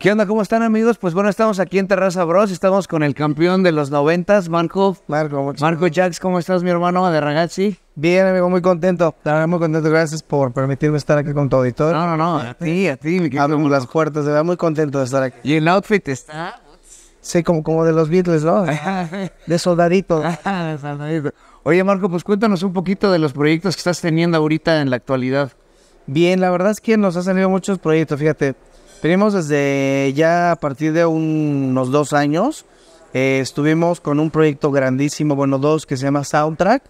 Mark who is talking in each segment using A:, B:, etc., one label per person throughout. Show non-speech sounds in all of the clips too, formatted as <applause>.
A: ¿Qué onda? ¿Cómo están amigos? Pues bueno, estamos aquí en Terraza Bros. Estamos con el campeón de los noventas, Marco. Marco, Marco Jax, ¿cómo estás, mi hermano de Ragazzi?
B: Bien, amigo, muy contento. Muy contento. Gracias por permitirme estar aquí con tu auditor. No, no, no. A ti, a ti. Mi Abrimos las puertas. Se ve muy contento de estar aquí. ¿Y el outfit está? Sí, como, como de los Beatles, ¿no?
A: <laughs> De soldadito. <laughs> de soldadito. Oye, Marco, pues cuéntanos un poquito de los proyectos que estás
B: teniendo ahorita en la actualidad. Bien, la verdad es que nos ha salido muchos proyectos, fíjate. Venimos desde ya a partir de unos dos años. Eh, estuvimos con un proyecto grandísimo, bueno, dos, que se llama Soundtrack,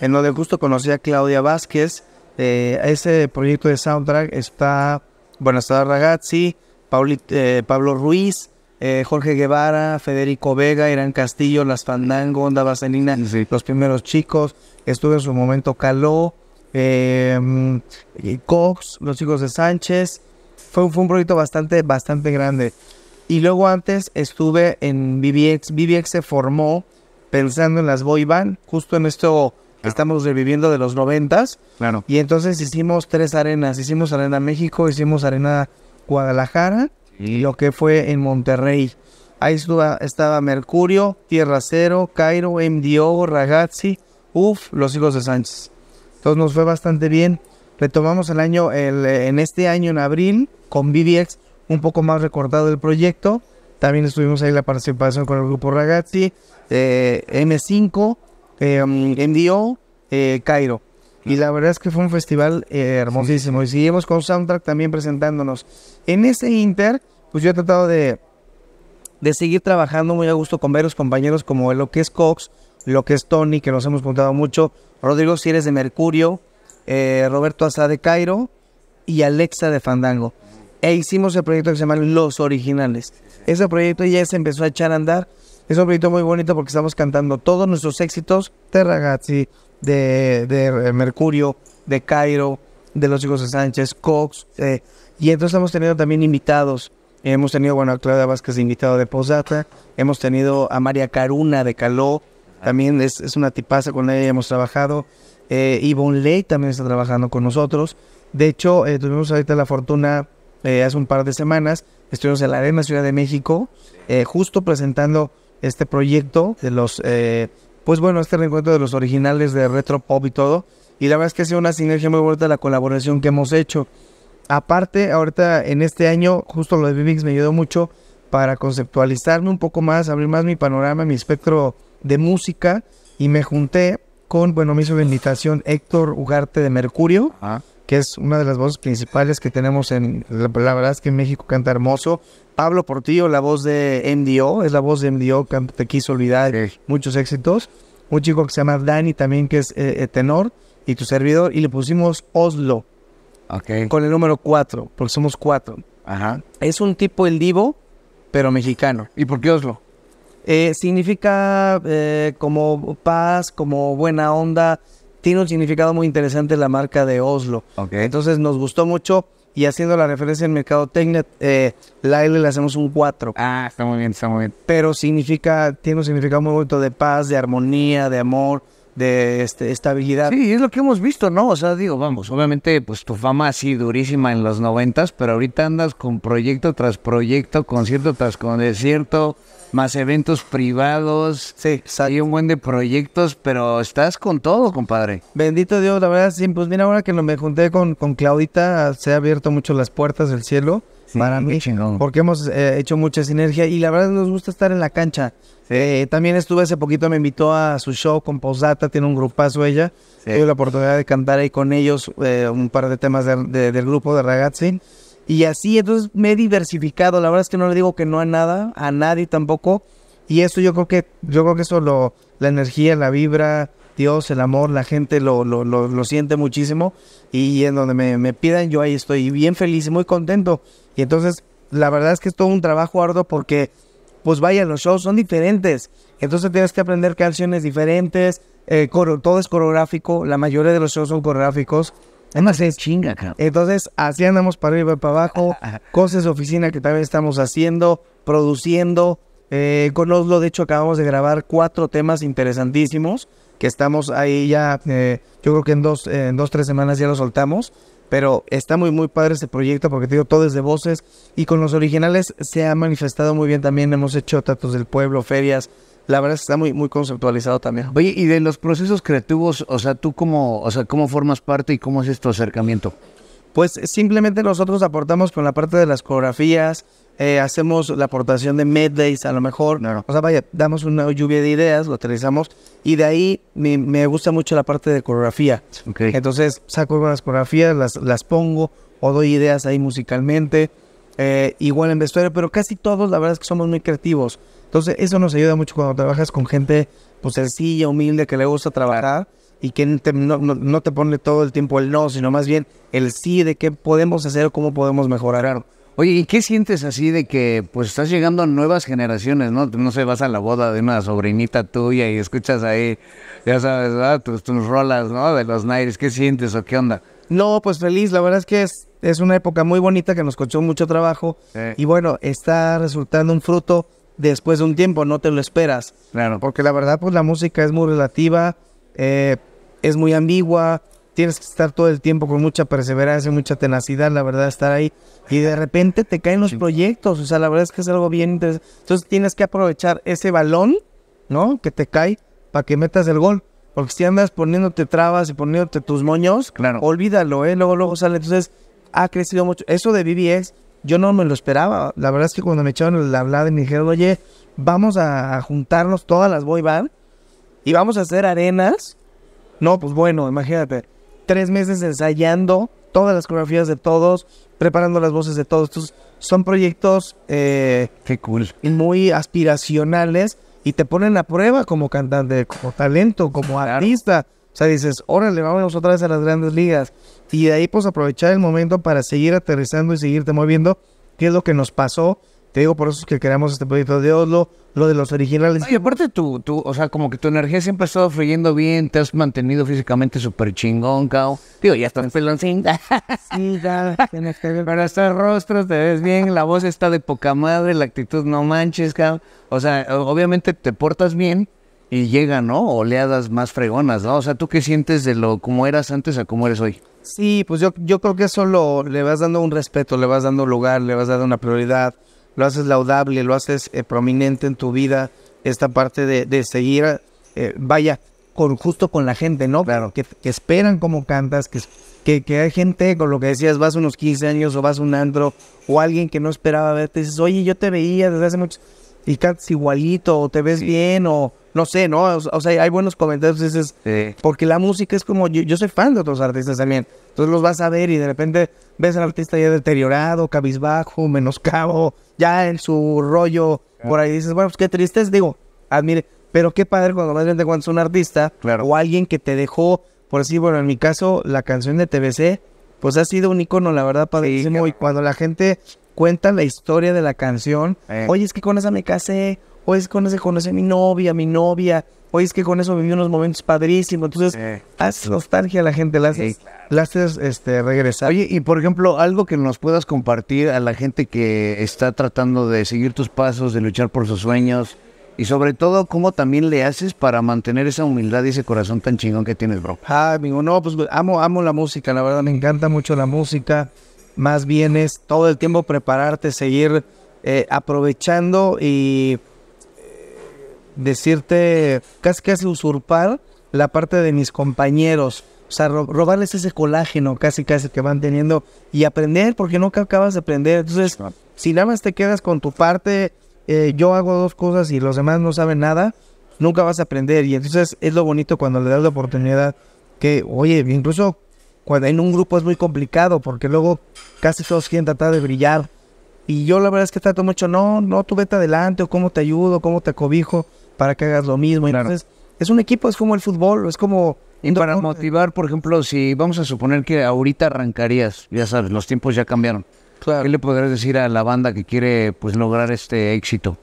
B: en lo de gusto conocí a Claudia Vázquez. Eh, ese proyecto de Soundtrack está, bueno, está Ragazzi, Pauli, eh, Pablo Ruiz, eh, Jorge Guevara, Federico Vega, Irán Castillo, Las Fandango, Onda Vaselina, Los Primeros Chicos. Estuve en su momento Caló, mm, Cox, Los chicos de Sánchez fue, un proyecto bastante, bastante grande. Y luego antes estuve en BBX. BBX se formó pensando en las boy band, justo en esto estamos reviviendo de los noventas. Claro. Y entonces hicimos tres arenas. Hicimos Arena México, hicimos Arena Guadalajara y lo que fue en Monterrey. Ahí estaba, Mercurio, Tierra Cero, Cairo, MDO, Ragazzi, uff, Los Hijos de Sánchez. Entonces nos fue bastante bien. Retomamos el año, el, en este año, en abril, con BBX, un poco más recortado el proyecto. También estuvimos ahí la participación con el grupo Ragazzi, M5, eh, MDO, em, eh, Cairo. Y la verdad es que fue un festival eh, hermosísimo. Y seguimos con Soundtrack también presentándonos. En ese Inter, pues yo he tratado de, de seguir trabajando muy a gusto con varios compañeros como lo que es Cox, lo que es Tony, que nos hemos contado mucho, Rodrigo Cires de Mercurio, Roberto Asa de Cairo y Alexa de Fandango e hicimos el proyecto que se llama Los Originales. Ese proyecto ya se empezó a echar a andar. Es un proyecto muy bonito porque estamos cantando todos nuestros éxitos de Ragazzi, de, Mercurio, de Cairo, de los hijos de Sánchez, Cox. Eh, y entonces hemos tenido también invitados. Hemos tenido, bueno, a Claudia Vázquez, invitado de posata Hemos tenido a María Caruna de Caló. También es, una tipaza, con ella hemos trabajado. Eh, Yvonne Ley también está trabajando con nosotros. De hecho, eh, tuvimos ahorita la fortuna eh, hace un par de semanas. Estuvimos en la Arena Ciudad de México, eh, justo presentando este proyecto de los, eh, pues bueno, este reencuentro de los originales de Retro Pop y todo. Y la verdad es que ha sido una sinergia muy bonita la colaboración que hemos hecho. Aparte, ahorita en este año, justo lo de Vivix me ayudó mucho para conceptualizarme un poco más, abrir más mi panorama, mi espectro de música. Y me junté con, bueno, me hizo invitación Héctor Ugarte de Mercurio. Ajá que es una de las voces principales que tenemos en... La, verdad es que en México canta hermoso. Pablo Portillo, la voz de MDO, es la voz de MDO, que Te quiso olvidar, muchos éxitos. Un chico que se llama Dani también, que es eh, eh, tenor, y tu servidor, y le pusimos Oslo. Con el número 4, porque somos 4... Ajá. Es un tipo el divo, pero mexicano. ¿Y por qué Oslo? Eh, significa como paz, como buena onda, tiene un significado muy interesante la marca de Oslo. Entonces nos gustó mucho y haciendo la referencia en Mercado eh, la le hacemos un 4. Ah, está muy bien, está muy bien. Pero significa, tiene un significado muy bonito de paz, de armonía, de amor de este, estabilidad. Sí, es lo que hemos visto, ¿no? O sea,
A: digo, vamos, obviamente, pues tu fama así durísima en los noventas, pero ahorita andas con proyecto tras proyecto, concierto tras concierto, más eventos privados. Sí, exacto. un buen de proyectos, pero estás con todo, compadre.
B: Bendito Dios, la verdad, sí, pues mira, ahora que me junté con, con Claudita, se ha abierto mucho las puertas del cielo para mí, porque hemos eh, hecho mucha sinergia y la verdad nos gusta estar en la cancha. Eh, también estuve hace poquito, me invitó a su show con Posata, tiene un grupazo ella. Tuve la oportunidad de cantar ahí con ellos eh, un par de temas del grupo de Ragazzi. Y así, entonces me he diversificado. La verdad es que no le digo que no a nada, a nadie tampoco. Y eso yo creo que, yo creo que eso la energía, la vibra, Dios, el amor, la gente lo, lo, lo, siente muchísimo y en donde me, me, pidan yo ahí estoy bien feliz y muy contento. Y entonces la verdad es que es todo un trabajo arduo porque pues vaya, los shows son diferentes. Entonces tienes que aprender canciones diferentes, eh, todo es coreográfico, la mayoría de los shows son coreográficos. Además es chinga, cabrón. Entonces, así andamos para arriba y para abajo. <laughs> Cosas de oficina que también estamos haciendo, produciendo. Eh, con Oslo, de hecho, acabamos de grabar cuatro temas interesantísimos que estamos ahí ya, eh, yo creo que en dos, en dos, tres semanas ya lo soltamos. Pero está muy, muy padre ese proyecto porque te digo, todo es de voces y con los originales se ha manifestado muy bien también. Hemos hecho tratos del pueblo, ferias. La verdad es que está muy, muy conceptualizado también. Oye, y de los procesos creativos, o sea, tú cómo, o sea, cómo formas parte y cómo es este acercamiento? Pues simplemente nosotros aportamos con la parte de las coreografías, eh, hacemos la aportación de medleys a lo mejor. No, O sea, vaya, damos una lluvia de ideas, lo utilizamos y de ahí me, gusta mucho la parte de coreografía. Entonces saco algunas coreografías, las, las pongo o doy ideas ahí musicalmente. Eh, igual en vestuario, pero casi todos la verdad es que somos muy creativos. Entonces eso nos ayuda mucho cuando trabajas con gente pues sencilla, humilde, que le gusta trabajar y que no, no, te pone todo el tiempo el no, sino más bien el sí de qué podemos hacer o cómo podemos mejorar. Oye, ¿y qué sientes
A: así de que pues estás llegando a nuevas generaciones, no? No sé, vas a la boda de una sobrinita tuya y escuchas ahí, ya sabes, ¿verdad? Tus, rolas, ¿no? De los Naires, ¿qué sientes o qué
B: onda? No, pues feliz, la verdad es que es, es una época muy bonita que nos costó mucho trabajo y bueno, está resultando un fruto después de un tiempo, no te lo esperas. Claro. Porque la verdad, pues la música es muy relativa, eh, es muy ambigua, tienes que estar todo el tiempo con mucha perseverancia, mucha tenacidad, la verdad, estar ahí. Y de repente te caen los proyectos, o sea, la verdad es que es algo bien interesante. Entonces tienes que aprovechar ese balón, ¿no? Que te cae para que metas el gol. Porque si andas poniéndote trabas y poniéndote tus moños, claro. olvídalo, ¿eh? Luego, luego sale. Entonces, ha crecido mucho. Eso de BBX, yo no me lo esperaba. La verdad es que cuando me echaron la blada y me dijeron, oye, vamos a juntarnos todas las boy y vamos a hacer arenas. No, pues bueno, imagínate tres meses ensayando todas las coreografías de todos, preparando las voces de todos. son proyectos eh, Qué cool. muy aspiracionales y te ponen a prueba como cantante, como talento, como artista. O sea, dices, órale, vamos otra vez a las grandes ligas. Y de ahí, pues, aprovechar el momento para seguir aterrizando y seguirte moviendo, qué es lo que nos pasó te digo, por eso es que creamos este proyecto de Oslo, lo de los originales.
A: Y aparte tú, tú, o sea, como que tu energía siempre ha estado fluyendo bien, te has mantenido físicamente súper chingón, cao. Digo, ya estás peloncín. sí, Pero hasta el rostro te ves bien, la voz está de poca madre, la actitud no manches, cao. O sea, obviamente te portas bien y llega, ¿no? Oleadas más fregonas, ¿no? O sea, ¿tú qué sientes de lo como eras antes a cómo eres hoy?
B: Sí, pues yo, yo creo que eso lo, le vas dando un respeto, le vas dando lugar, le vas dando una prioridad lo haces laudable, lo haces eh, prominente en tu vida, esta parte de, de seguir, eh, vaya, con justo con la gente, ¿no? Claro. Que, esperan cómo cantas, que, que, hay gente, con lo que decías, vas unos 15 años o vas un andro o alguien que no esperaba verte, dices, oye, yo te veía desde hace mucho y cantas igualito, o te ves bien, o no sé, ¿no? O, sea, hay buenos comentarios, pues dices, porque la música es como, yo, soy fan de otros artistas también, entonces los vas a ver y de repente ves al artista ya deteriorado, cabizbajo, menoscabo, ya en su rollo, por ahí dices, bueno, pues qué triste es, digo, admire, pero qué padre cuando más bien cuando es un artista o alguien que te dejó, por así, bueno, en mi caso, la canción de TVC, pues ha sido un icono, la verdad, padrísimo. Y cuando la gente cuentan la historia de la canción. Eh. Oye, es que con esa me casé, oye, es que con esa conocí a mi novia, mi novia, oye, es que con eso viví unos momentos padrísimos. Entonces, haz nostalgia a la gente, Las haces, este, regresar. Oye, y por ejemplo, algo que nos puedas compartir a la gente que
A: está tratando de seguir tus pasos, de luchar por sus sueños. Y sobre todo, ¿cómo también le haces para mantener esa humildad y ese corazón tan chingón que tienes, bro?
B: Ah, amigo, no, pues amo, amo la música, la verdad, me encanta mucho la música más bien es todo el tiempo prepararte, seguir eh, aprovechando y eh, decirte, casi casi usurpar la parte de mis compañeros. O sea, robarles ese colágeno casi casi que van teniendo y aprender, porque nunca acabas de aprender. Entonces, si nada más te quedas con tu parte, eh, yo hago dos cosas y los demás no saben nada, nunca vas a aprender. Y entonces es lo bonito cuando le das la oportunidad que, oye, incluso cuando en un grupo es muy complicado porque luego casi todos quieren tratar de brillar. Y yo la verdad es que trato mucho, no, no, tú vete adelante, o cómo te ayudo, cómo te cobijo para que hagas lo mismo. Entonces, es un equipo, es como el fútbol, es como... Y para motivar, por ejemplo, si vamos a suponer
A: que ahorita arrancarías, ya sabes, los tiempos ya cambiaron. ¿Qué le podrías decir a la banda que quiere pues lograr este éxito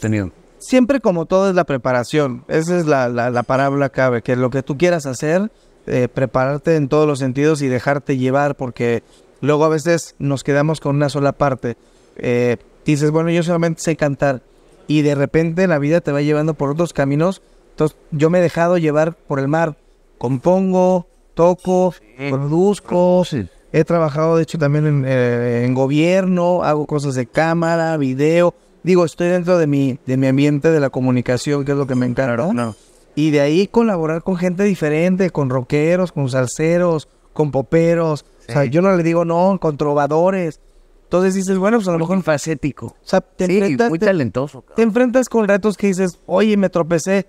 A: tenido?
B: Siempre como todo es la preparación, esa es la, la, la parábola clave, que lo que tú quieras hacer, eh, prepararte en todos los sentidos y dejarte llevar, porque luego a veces nos quedamos con una sola parte. Eh, dices, bueno, yo solamente sé cantar, y de repente la vida te va llevando por otros caminos. Entonces, yo me he dejado llevar por el mar. Compongo, toco, produzco. He trabajado, de hecho, también eh, en, gobierno, hago cosas de cámara, video. Digo, estoy dentro de mi, de mi ambiente de la comunicación, que es lo que me encanta. No. Y de ahí colaborar con gente diferente, con rockeros, con salseros, con poperos. O sea, yo no le digo no, con trovadores. Entonces dices, bueno, pues a lo mejor. Facético. O sea, te sí, enfrentas, muy talentoso. Te enfrentas con retos que dices, oye, me tropecé.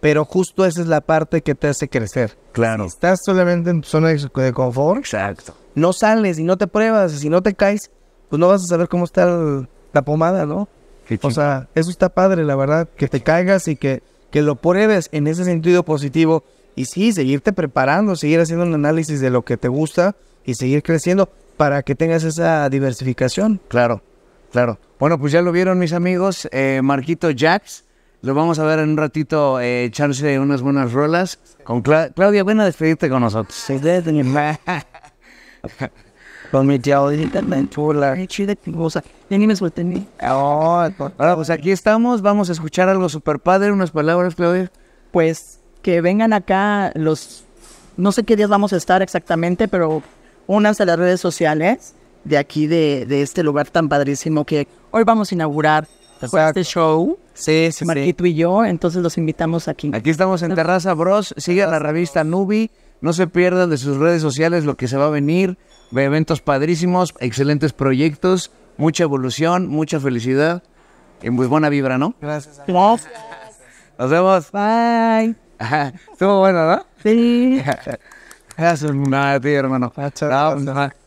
B: Pero justo esa es la parte que te hace crecer. Claro. estás solamente en zona de, confort. Exacto. No sales y no te pruebas. Si no te caes, pues no vas a saber cómo está la pomada, ¿no? O sea, eso está padre, la verdad. Que te caigas y que que lo pruebes en ese sentido positivo y sí, seguirte preparando, seguir haciendo un análisis de lo que te gusta y seguir creciendo para que tengas esa diversificación. Claro,
A: claro. Bueno, pues ya lo vieron mis amigos, eh, Marquito Jax. Lo vamos a ver en un ratito eh, unas buenas rolas con Claudia. Ven a despedirte con nosotros. <laughs> con mi tía Odita, Qué chida, o ya ni me ni. Ahora, pues aquí estamos, vamos a escuchar algo super padre, unas palabras, Claudia.
B: Pues que vengan acá los, no sé qué días vamos a estar exactamente, pero unas a las redes sociales de aquí, de, de este lugar tan padrísimo que hoy vamos a inaugurar pues, este show. Sí, sí, Marquito y yo, entonces los invitamos
A: aquí. Aquí estamos en Terraza Bros. sigue la revista Nubi. No se pierdan de sus redes sociales lo que se va a venir eventos padrísimos, excelentes proyectos, mucha evolución, mucha felicidad y muy buena vibra, ¿no? Gracias. Nos vemos. Bye. Estuvo bueno, ¿no? Sí. <laughs> Gracias. Nada, hermano. Chao.